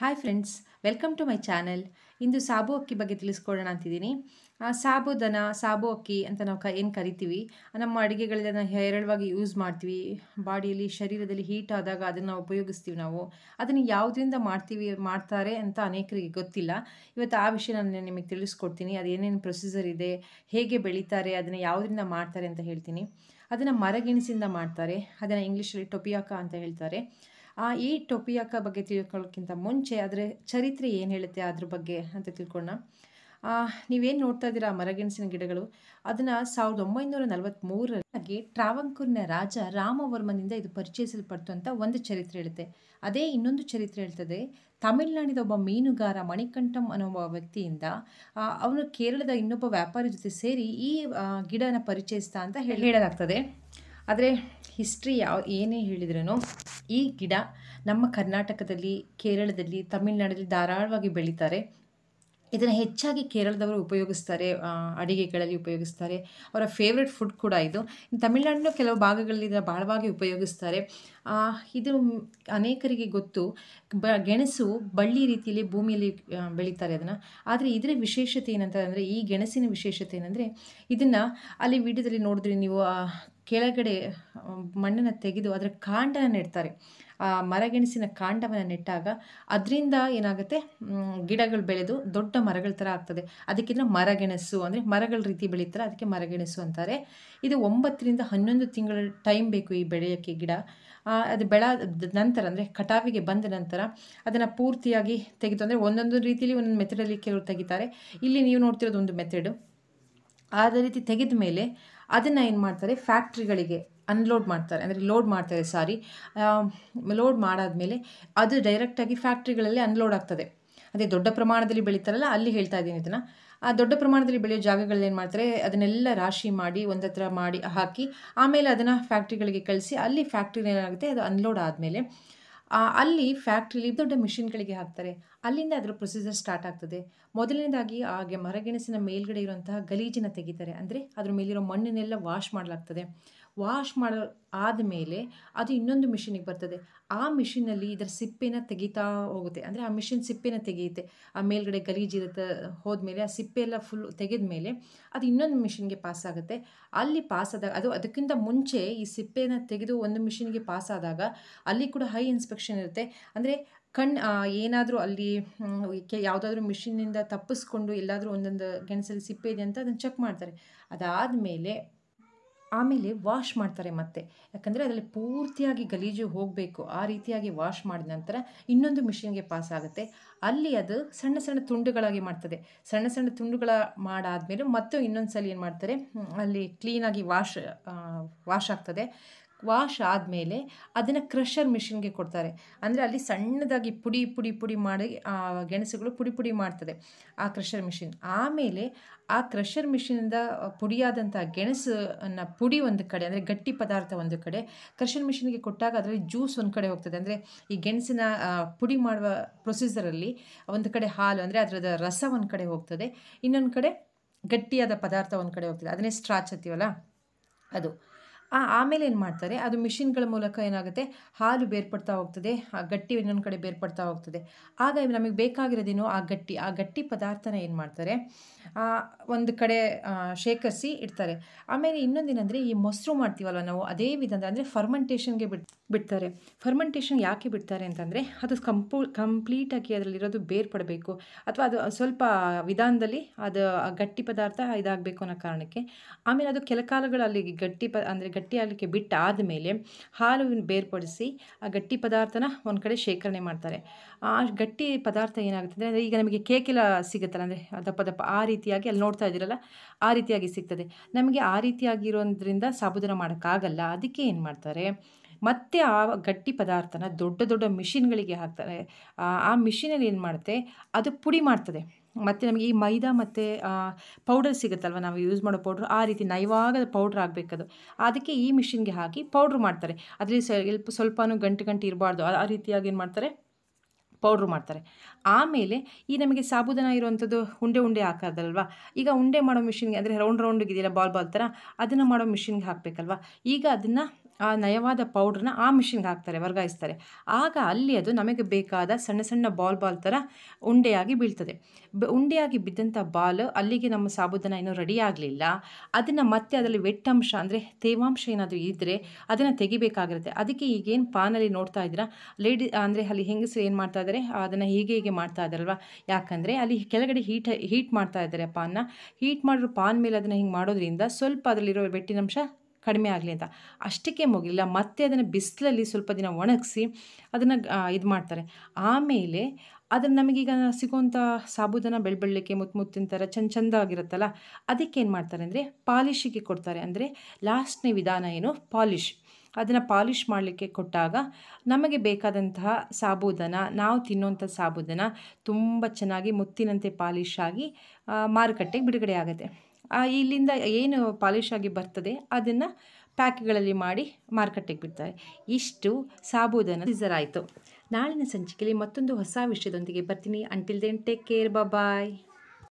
hi friends welcome to my channel ಇಂದು ಸಾಬು ಅಕ್ಕಿ ಬಗ್ಗೆ ತಿಳಿಸ್ಕೊಡೋಣ ಅಂತಿದ್ದೀನಿ ಸಾಬು ಸಾಬು ಅಕ್ಕಿ ಅಂತ ನಾವು ಕ ಏನು ಕರಿತೀವಿ ನಮ್ಮ ಅಡುಗೆಗಳನ್ನ ಹೇರಳವಾಗಿ ಯೂಸ್ ಮಾಡ್ತೀವಿ ಬಾಡಿಯಲ್ಲಿ ಶರೀರದಲ್ಲಿ ಹೀಟ್ ಆದಾಗ ಅದನ್ನು ಉಪಯೋಗಿಸ್ತೀವಿ ನಾವು ಅದನ್ನು ಯಾವುದರಿಂದ ಮಾಡ್ತೀವಿ ಮಾಡ್ತಾರೆ ಅಂತ ಅನೇಕರಿಗೆ ಗೊತ್ತಿಲ್ಲ ಇವತ್ತು ಆ ವಿಷಯ ನಾನು ನಿಮಗೆ ತಿಳಿಸ್ಕೊಡ್ತೀನಿ ಅದು ಏನೇನು ಪ್ರೊಸೀಜರ್ ಇದೆ ಹೇಗೆ ಬೆಳೀತಾರೆ ಅದನ್ನು ಯಾವುದರಿಂದ ಮಾಡ್ತಾರೆ ಅಂತ ಹೇಳ್ತೀನಿ ಅದನ್ನು ಮರಗಿಣಿಸಿಂದ ಮಾಡ್ತಾರೆ ಅದನ್ನು ಇಂಗ್ಲೀಷಲ್ಲಿ ಟೊಪಿಯಾಕ ಅಂತ ಹೇಳ್ತಾರೆ ಆ ಈ ಟೋಪಿಯಾಕ ಬಗ್ಗೆ ತಿಳ್ಕೊಳ್ಳೋಕ್ಕಿಂತ ಮುಂಚೆ ಅದರ ಚರಿತ್ರೆ ಏನು ಹೇಳುತ್ತೆ ಅದ್ರ ಬಗ್ಗೆ ಅಂತ ತಿಳ್ಕೊಳ್ಳೋಣ ನೀವೇನು ನೋಡ್ತಾ ಇದ್ದೀರಾ ಮರಗೆಣಸಿನ ಗಿಡಗಳು ಅದನ್ನು ಸಾವಿರದ ಒಂಬೈನೂರ ನಲವತ್ತ್ಮೂರರಲ್ಲಿ ಟ್ರಾವಂಕೂರಿನ ರಾಜ ರಾಮವರ್ಮನಿಂದ ಇದು ಪರಿಚಯಿಸಲ್ಪಡ್ತು ಅಂತ ಒಂದು ಚರಿತ್ರೆ ಹೇಳುತ್ತೆ ಅದೇ ಇನ್ನೊಂದು ಚರಿತ್ರೆ ಹೇಳ್ತದೆ ತಮಿಳುನಾಡಿನ ಒಬ್ಬ ಮೀನುಗಾರ ಮಣಿಕಂಠಂ ಅನ್ನೋ ವ್ಯಕ್ತಿಯಿಂದ ಅವನು ಕೇರಳದ ಇನ್ನೊಬ್ಬ ವ್ಯಾಪಾರಿ ಜೊತೆ ಸೇರಿ ಈ ಗಿಡನ ಪರಿಚಯಿಸ್ತಾ ಅಂತ ಹೇಳಲಾಗ್ತದೆ ಆದರೆ ಹಿಸ್ಟ್ರಿ ಯಾವ ಏನೇ ಹೇಳಿದ್ರೂ ಈ ಗಿಡ ನಮ್ಮ ಕರ್ನಾಟಕದಲ್ಲಿ ಕೇರಳದಲ್ಲಿ ತಮಿಳುನಾಡಲ್ಲಿ ಧಾರಾಳವಾಗಿ ಬೆಳೀತಾರೆ ಇದನ್ನು ಹೆಚ್ಚಾಗಿ ಕೇರಳದವರು ಉಪಯೋಗಿಸ್ತಾರೆ ಅಡಿಗೆಗಳಲ್ಲಿ ಉಪಯೋಗಿಸ್ತಾರೆ ಅವರ ಫೇವ್ರೆಟ್ ಫುಡ್ ಕೂಡ ಇದು ತಮಿಳ್ನಾಡಿನ ಕೆಲವು ಭಾಗಗಳಲ್ಲಿ ಇದನ್ನು ಭಾಳವಾಗಿ ಉಪಯೋಗಿಸ್ತಾರೆ ಇದು ಅನೇಕರಿಗೆ ಗೊತ್ತು ಬ ಗೆಣಸು ಬಳ್ಳಿ ರೀತಿಯಲ್ಲಿ ಭೂಮಿಯಲ್ಲಿ ಬೆಳೀತಾರೆ ಅದನ್ನು ಆದರೆ ಇದರ ವಿಶೇಷತೆ ಏನಂತ ಅಂದರೆ ಈ ಗೆಣಸಿನ ವಿಶೇಷತೆ ಏನಂದರೆ ಇದನ್ನು ಅಲ್ಲಿ ವಿಡಿಯೋದಲ್ಲಿ ನೋಡಿದ್ರೆ ನೀವು ಕೆಳಗಡೆ ಮಣ್ಣನ್ನು ತೆಗೆದು ಅದರ ಕಾಂಡನ ನೆಡ್ತಾರೆ ಆ ಮರಗೆಣಸಿನ ಕಾಂಡವನ್ನು ನೆಟ್ಟಾಗ ಅದರಿಂದ ಏನಾಗುತ್ತೆ ಗಿಡಗಳು ಬೆಳೆದು ದೊಡ್ಡ ಮರಗಳ ಥರ ಆಗ್ತದೆ ಅದಕ್ಕಿಂತ ಮರಗೆಣಸು ಅಂದರೆ ಮರಗಳ ರೀತಿ ಬೆಳೀತಾರೆ ಅದಕ್ಕೆ ಮರಗೆಣಸು ಅಂತಾರೆ ಇದು ಒಂಬತ್ತರಿಂದ ಹನ್ನೊಂದು ತಿಂಗಳ ಟೈಮ್ ಬೇಕು ಈ ಬೆಳೆಯೋಕ್ಕೆ ಗಿಡ ಅದು ಬೆಳ ನಂತರ ಅಂದರೆ ಕಟಾವಿಗೆ ಬಂದ ನಂತರ ಅದನ್ನು ಪೂರ್ತಿಯಾಗಿ ತೆಗೆದು ಅಂದರೆ ಒಂದೊಂದು ರೀತಿಯಲ್ಲಿ ಒಂದೊಂದು ಮೆಥಡಲ್ಲಿ ಕೆಲವರು ತೆಗಿತಾರೆ ಇಲ್ಲಿ ನೀವು ನೋಡ್ತಿರೋದು ಒಂದು ಮೆಥಡು ಅದೇ ರೀತಿ ತೆಗೆದ ಮೇಲೆ ಅದನ್ನು ಏನು ಮಾಡ್ತಾರೆ ಫ್ಯಾಕ್ಟ್ರಿಗಳಿಗೆ ಅನ್ಲೋಡ್ ಮಾಡ್ತಾರೆ ಅಂದರೆ ಲೋಡ್ ಮಾಡ್ತಾರೆ ಸಾರಿ ಲೋಡ್ ಮಾಡಾದಮೇಲೆ ಅದು ಡೈರೆಕ್ಟಾಗಿ ಫ್ಯಾಕ್ಟ್ರಿಗಳಲ್ಲಿ ಅನ್ಲೋಡ್ ಆಗ್ತದೆ ಅದೇ ದೊಡ್ಡ ಪ್ರಮಾಣದಲ್ಲಿ ಬೆಳೀತಾರಲ್ಲ ಅಲ್ಲಿ ಹೇಳ್ತಾ ಇದ್ದೀನಿ ಇದನ್ನು ಆ ದೊಡ್ಡ ಪ್ರಮಾಣದಲ್ಲಿ ಬೆಳೆಯೋ ಜಾಗಗಳಲ್ಲಿ ಏನು ಮಾಡ್ತಾರೆ ಅದನ್ನೆಲ್ಲ ರಾಶಿ ಮಾಡಿ ಒಂದತ್ರ ಮಾಡಿ ಹಾಕಿ ಆಮೇಲೆ ಅದನ್ನು ಫ್ಯಾಕ್ಟ್ರಿಗಳಿಗೆ ಕಳಿಸಿ ಅಲ್ಲಿ ಫ್ಯಾಕ್ಟ್ರಿ ಏನಾಗುತ್ತೆ ಅದು ಅನ್ಲೋಡ್ ಆದಮೇಲೆ ಅಲ್ಲಿ ಫ್ಯಾಕ್ಟ್ರಿಲಿ ದೊಡ್ಡ ಮಿಷಿನ್ಗಳಿಗೆ ಹಾಕ್ತಾರೆ ಅಲ್ಲಿಂದ ಅದರ ಪ್ರೊಸೀಜರ್ ಸ್ಟಾರ್ಟ್ ಆಗ್ತದೆ ಮೊದಲನೇದಾಗಿ ಹಾಗೆ ಮರಗೆಣಸಿನ ಮೇಲ್ಗಡೆ ಇರುವಂತಹ ಗಲೀಜಿನ ತೆಗಿತಾರೆ ಅಂದರೆ ಅದ್ರ ಮೇಲಿರೋ ಮಣ್ಣನ್ನೆಲ್ಲ ವಾಶ್ ಮಾಡಲಾಗ್ತದೆ ವಾಶ್ ಮಾಡ ಮೇಲೆ ಅದು ಇನ್ನೊಂದು ಮಿಷಿನಿಗೆ ಬರ್ತದೆ ಆ ಮಿಷಿನಲ್ಲಿ ಇದರ ಸಿಪ್ಪೆನ ತೆಗಿತಾ ಹೋಗುತ್ತೆ ಅಂದರೆ ಆ ಮಿಷಿನ್ ಸಿಪ್ಪೆನ ತೆಗೆಯುತ್ತೆ ಆ ಮೇಲ್ಗಡೆ ಗಲೀಜಿರುತ್ತೆ ಹೋದ್ಮೇಲೆ ಆ ಸಿಪ್ಪೆ ಎಲ್ಲ ಫುಲ್ ತೆಗೆದ ಮೇಲೆ ಅದು ಇನ್ನೊಂದು ಮಿಷಿನ್ಗೆ ಪಾಸ್ ಆಗುತ್ತೆ ಅಲ್ಲಿ ಪಾಸ್ ಆದಾಗ ಅದು ಅದಕ್ಕಿಂತ ಮುಂಚೆ ಈ ಸಿಪ್ಪೆನ ತೆಗೆದು ಒಂದು ಮಿಷಿನ್ಗೆ ಪಾಸ್ ಆದಾಗ ಅಲ್ಲಿ ಕೂಡ ಹೈ ಇನ್ಸ್ಪೆಕ್ಷನ್ ಇರುತ್ತೆ ಅಂದರೆ ಕಣ್ಣು ಏನಾದರೂ ಅಲ್ಲಿ ಯಾವುದಾದ್ರೂ ಮಿಷಿನಿಂದ ತಪ್ಪಿಸ್ಕೊಂಡು ಎಲ್ಲಾದರೂ ಒಂದೊಂದು ಗೆಣಸಲ್ಲಿ ಸಿಪ್ಪೆ ಇದೆ ಅಂತ ಅದನ್ನು ಚೆಕ್ ಮಾಡ್ತಾರೆ ಅದಾದ ಮೇಲೆ ಆಮೇಲೆ ವಾಶ್ ಮಾಡ್ತಾರೆ ಮತ್ತೆ ಯಾಕಂದರೆ ಅದರಲ್ಲಿ ಪೂರ್ತಿಯಾಗಿ ಗಲೀಜು ಹೋಗಬೇಕು ಆ ರೀತಿಯಾಗಿ ವಾಶ್ ಮಾಡಿದ ನಂತರ ಇನ್ನೊಂದು ಮಿಷಿನ್ಗೆ ಪಾಸ್ ಆಗುತ್ತೆ ಅಲ್ಲಿ ಅದು ಸಣ್ಣ ಸಣ್ಣ ತುಂಡುಗಳಾಗಿ ಮಾಡ್ತದೆ ಸಣ್ಣ ಸಣ್ಣ ತುಂಡುಗಳ ಮಾಡಾದಮೇಲೆ ಮತ್ತೆ ಇನ್ನೊಂದು ಸಲ ಏನು ಮಾಡ್ತಾರೆ ಅಲ್ಲಿ ಕ್ಲೀನಾಗಿ ವಾಶ್ ವಾಶ್ ಆಗ್ತದೆ ವಾಶ್ ಆದಮೇಲೆ ಅದನ್ನು ಕ್ರಷರ್ ಮಿಷಿನ್ಗೆ ಕೊಡ್ತಾರೆ ಅಂದರೆ ಅಲ್ಲಿ ಸಣ್ಣದಾಗಿ ಪುಡಿ ಪುಡಿ ಪುಡಿ ಮಾಡಿ ಆ ಗೆಣಸುಗಳು ಪುಡಿ ಪುಡಿ ಮಾಡ್ತದೆ ಆ ಕ್ರಷರ್ ಮಿಷಿನ್ ಆಮೇಲೆ ಆ ಕ್ರಷರ್ ಮಿಷಿನಿಂದ ಪುಡಿಯಾದಂಥ ಗೆಣಸನ್ನು ಪುಡಿ ಒಂದು ಕಡೆ ಅಂದರೆ ಗಟ್ಟಿ ಪದಾರ್ಥ ಒಂದು ಕಡೆ ಕ್ರಷರ್ ಮಿಷಿನ್ಗೆ ಕೊಟ್ಟಾಗ ಅದರಲ್ಲಿ ಜ್ಯೂಸ್ ಒಂದು ಕಡೆ ಹೋಗ್ತದೆ ಅಂದರೆ ಈ ಗೆಣಸಿನ ಪುಡಿ ಮಾಡುವ ಪ್ರೊಸೀಸರಲ್ಲಿ ಒಂದು ಕಡೆ ಹಾಲು ಅಂದರೆ ಅದರದ ರಸ ಒಂದು ಕಡೆ ಹೋಗ್ತದೆ ಇನ್ನೊಂದು ಕಡೆ ಗಟ್ಟಿಯಾದ ಪದಾರ್ಥ ಒಂದು ಕಡೆ ಹೋಗ್ತದೆ ಅದನ್ನೇ ಸ್ಟ್ರಾಚ್ ಅಂತೀವಲ್ಲ ಅದು ಆ ಆಮೇಲೆ ಏನು ಮಾಡ್ತಾರೆ ಅದು ಮಿಷಿನ್ಗಳ ಮೂಲಕ ಏನಾಗುತ್ತೆ ಹಾಲು ಬೇರ್ಪಡ್ತಾ ಹೋಗ್ತದೆ ಆ ಗಟ್ಟಿ ಇನ್ನೊಂದು ಕಡೆ ಬೇರ್ಪಡ್ತಾ ಹೋಗ್ತದೆ ಆಗ ನಮಗೆ ಬೇಕಾಗಿರೋದೇನು ಆ ಗಟ್ಟಿ ಆ ಗಟ್ಟಿ ಪದಾರ್ಥನ ಏನು ಮಾಡ್ತಾರೆ ಒಂದು ಕಡೆ ಶೇಖರಿಸಿ ಇಡ್ತಾರೆ ಆಮೇಲೆ ಏನಂದರೆ ಈ ಮೊಸರು ಮಾಡ್ತೀವಲ್ವ ನಾವು ಅದೇ ವಿಧಾನ ಅಂದರೆ ಫರ್ಮೆಂಟೇಷನ್ಗೆ ಬಿಡ್ ಬಿಡ್ತಾರೆ ಫರ್ಮೆಂಟೇಷನ್ ಯಾಕೆ ಬಿಡ್ತಾರೆ ಅಂತಂದರೆ ಅದು ಕಂಪೂ ಕಂಪ್ಲೀಟಾಗಿ ಅದರಲ್ಲಿರೋದು ಬೇರ್ಪಡಬೇಕು ಅಥವಾ ಅದು ಸ್ವಲ್ಪ ವಿಧಾನದಲ್ಲಿ ಅದು ಗಟ್ಟಿ ಪದಾರ್ಥ ಇದಾಗಬೇಕು ಅನ್ನೋ ಕಾರಣಕ್ಕೆ ಆಮೇಲೆ ಅದು ಕೆಲ ಕಾಲಗಳಲ್ಲಿ ಗಟ್ಟಿ ಪ ಅಂದರೆ ಗಟ್ಟಿ ಗಟ್ಟಿಯಾಗಲಿಕ್ಕೆ ಬಿಟ್ಟಾದ ಮೇಲೆ ಹಾಲು ಬೇರ್ಪಡಿಸಿ ಆ ಗಟ್ಟಿ ಪದಾರ್ಥನ ಒಂದು ಕಡೆ ಶೇಖರಣೆ ಮಾಡ್ತಾರೆ ಆ ಗಟ್ಟಿ ಪದಾರ್ಥ ಏನಾಗುತ್ತೆ ಅಂದರೆ ಈಗ ನಮಗೆ ಕೇಕೆಲ್ಲ ಸಿಗುತ್ತಲ್ಲ ಅಂದರೆ ದಪ್ಪ ದಪ್ಪ ಆ ರೀತಿಯಾಗಿ ಅಲ್ಲಿ ನೋಡ್ತಾ ಇದ್ದೀರಲ್ಲ ಆ ರೀತಿಯಾಗಿ ಸಿಗ್ತದೆ ನಮಗೆ ಆ ರೀತಿಯಾಗಿರೋದ್ರಿಂದ ಸಾಬುದಾನ ಮಾಡೋಕ್ಕಾಗಲ್ಲ ಅದಕ್ಕೆ ಏನು ಮಾಡ್ತಾರೆ ಮತ್ತೆ ಆ ಗಟ್ಟಿ ಪದಾರ್ಥನ ದೊಡ್ಡ ದೊಡ್ಡ ಮಿಷಿನ್ಗಳಿಗೆ ಹಾಕ್ತಾರೆ ಆ ಮಿಷಿನಲ್ಲಿ ಏನು ಮಾಡುತ್ತೆ ಅದು ಪುಡಿ ಮಾಡ್ತದೆ ಮತ್ತು ನಮಗೆ ಈ ಮೈದಾ ಮತ್ತು ಪೌಡರ್ ಸಿಗುತ್ತಲ್ವ ನಾವು ಯೂಸ್ ಮಾಡೋ ಪೌಡ್ರ್ ಆ ರೀತಿ ನಯವಾಗದ ಪೌಡ್ರ್ ಆಗಬೇಕದು ಅದಕ್ಕೆ ಈ ಮಿಷಿನ್ಗೆ ಹಾಕಿ ಪೌಡ್ರ್ ಮಾಡ್ತಾರೆ ಅದರಲ್ಲಿ ಸ್ವಲ್ಪ ಸ್ವಲ್ಪನೂ ಗಂಟು ಗಂಟು ಇರಬಾರ್ದು ಆ ರೀತಿಯಾಗಿ ಏನು ಮಾಡ್ತಾರೆ ಪೌಡ್ರ್ ಮಾಡ್ತಾರೆ ಆಮೇಲೆ ಈ ನಮಗೆ ಸಾಬುದಾನ ಇರುವಂಥದ್ದು ಉಂಡೆ ಉಂಡೆ ಹಾಕೋದಲ್ವ ಈಗ ಉಂಡೆ ಮಾಡೋ ಮಿಷಿನ್ಗೆ ಅಂದರೆ ರೌಂಡ್ ರೌಂಡ್ ಇದೆಯಲ್ಲ ಬಾಲ್ ಬಾಲ್ ಥರ ಅದನ್ನು ಮಾಡೋ ಮಿಷಿನ್ಗೆ ಹಾಕಬೇಕಲ್ವ ಈಗ ಅದನ್ನು ಆ ನಯವಾದ ಪೌಡ್ರನ್ನ ಆ ಮಿಷಿನ್ಗೆ ಹಾಕ್ತಾರೆ ವರ್ಗಾಯಿಸ್ತಾರೆ ಆಗ ಅಲ್ಲಿ ಅದು ನಮಗೆ ಬೇಕಾದ ಸಣ್ಣ ಸಣ್ಣ ಬಾಲ್ ಬಾಲ್ ಥರ ಉಂಡೆಯಾಗಿ ಬೀಳ್ತದೆ ಬ ಉಂಡೆಯಾಗಿ ಬಿದ್ದಂಥ ಬಾಲ್ ಅಲ್ಲಿಗೆ ನಮ್ಮ ಸಾಬುದನ ಏನೂ ರೆಡಿ ಆಗಲಿಲ್ಲ ಅದನ್ನು ಮತ್ತೆ ಅದರಲ್ಲಿ ವೆಟ್ಟಂಶ ಅಂದರೆ ತೇವಾಂಶ ಏನಾದರೂ ಇದ್ದರೆ ಅದನ್ನು ತೆಗಿಬೇಕಾಗಿರುತ್ತೆ ಅದಕ್ಕೆ ಈಗೇನು ಪಾನಲ್ಲಿ ನೋಡ್ತಾ ಇದ್ದೀರಾ ಲೇಡಿ ಅಂದರೆ ಅಲ್ಲಿ ಹೆಂಗಸರು ಏನು ಮಾಡ್ತಾ ಇದ್ದಾರೆ ಅದನ್ನು ಹೀಗೆ ಹೀಗೆ ಮಾಡ್ತಾ ಇದ್ದಾರಲ್ವ ಯಾಕಂದರೆ ಅಲ್ಲಿ ಕೆಳಗಡೆ ಹೀಟ್ ಹೀಟ್ ಮಾಡ್ತಾ ಇದ್ದಾರೆ ಪಾನ್ನ ಹೀಟ್ ಮಾಡಿರೋ ಪಾನ್ ಮೇಲೆ ಅದನ್ನು ಹಿಂಗೆ ಮಾಡೋದ್ರಿಂದ ಸ್ವಲ್ಪ ಅದರಲ್ಲಿರೋ ವೆಟ್ಟಿನಂಶ ಕಡಿಮೆ ಆಗಲಿ ಅಂತ ಅಷ್ಟಕ್ಕೆ ಮುಗಿಲಿಲ್ಲ ಮತ್ತೆ ಅದನ್ನು ಬಿಸಿಲಲ್ಲಿ ಸ್ವಲ್ಪ ದಿನ ಒಣಗಿಸಿ ಅದನ್ನು ಇದು ಮಾಡ್ತಾರೆ ಆಮೇಲೆ ಅದನ್ನು ನಮಗೀಗ ಸಿಗುವಂಥ ಸಾಬೂದನ ಬೆಳ್ಬೆಳ್ಳಿಕ್ಕೆ ಮುತ್ತು ಮುತ್ತಿನ ಥರ ಚಂದ ಚಂದ ಆಗಿರುತ್ತಲ್ಲ ಅದಕ್ಕೆ ಏನು ಮಾಡ್ತಾರೆ ಅಂದರೆ ಪಾಲಿಶಿಗೆ ಕೊಡ್ತಾರೆ ಅಂದರೆ ಲಾಸ್ಟ್ನೇ ವಿಧಾನ ಏನು ಪಾಲಿಶ್ ಅದನ್ನು ಪಾಲಿಶ್ ಮಾಡಲಿಕ್ಕೆ ಕೊಟ್ಟಾಗ ನಮಗೆ ಬೇಕಾದಂತಹ ಸಾಬೂದನ ನಾವು ತಿನ್ನುವಂಥ ಸಾಬೂದನ ತುಂಬ ಚೆನ್ನಾಗಿ ಮುತ್ತಿನಂತೆ ಪಾಲಿಶ್ ಆಗಿ ಮಾರುಕಟ್ಟೆಗೆ ಬಿಡುಗಡೆ ಆಗುತ್ತೆ ಇಲ್ಲಿಂದ ಏನು ಪಾಲಿಶ್ ಆಗಿ ಬರ್ತದೆ ಅದನ್ನು ಪ್ಯಾಕ್ಗಳಲ್ಲಿ ಮಾಡಿ ಮಾರುಕಟ್ಟೆಗೆ ಬಿಡ್ತಾರೆ ಇಷ್ಟು ಸಾಬೂದನ ಸೀಸರ್ ಆಯಿತು ನಾಳಿನ ಸಂಚಿಕೆಯಲ್ಲಿ ಮತ್ತೊಂದು ಹೊಸ ವಿಷಯದೊಂದಿಗೆ ಬರ್ತೀನಿ ಅಂಟಿಲ್ ದೆನ್ ಟೇಕ್ ಕೇರ್ ಬಾಯ್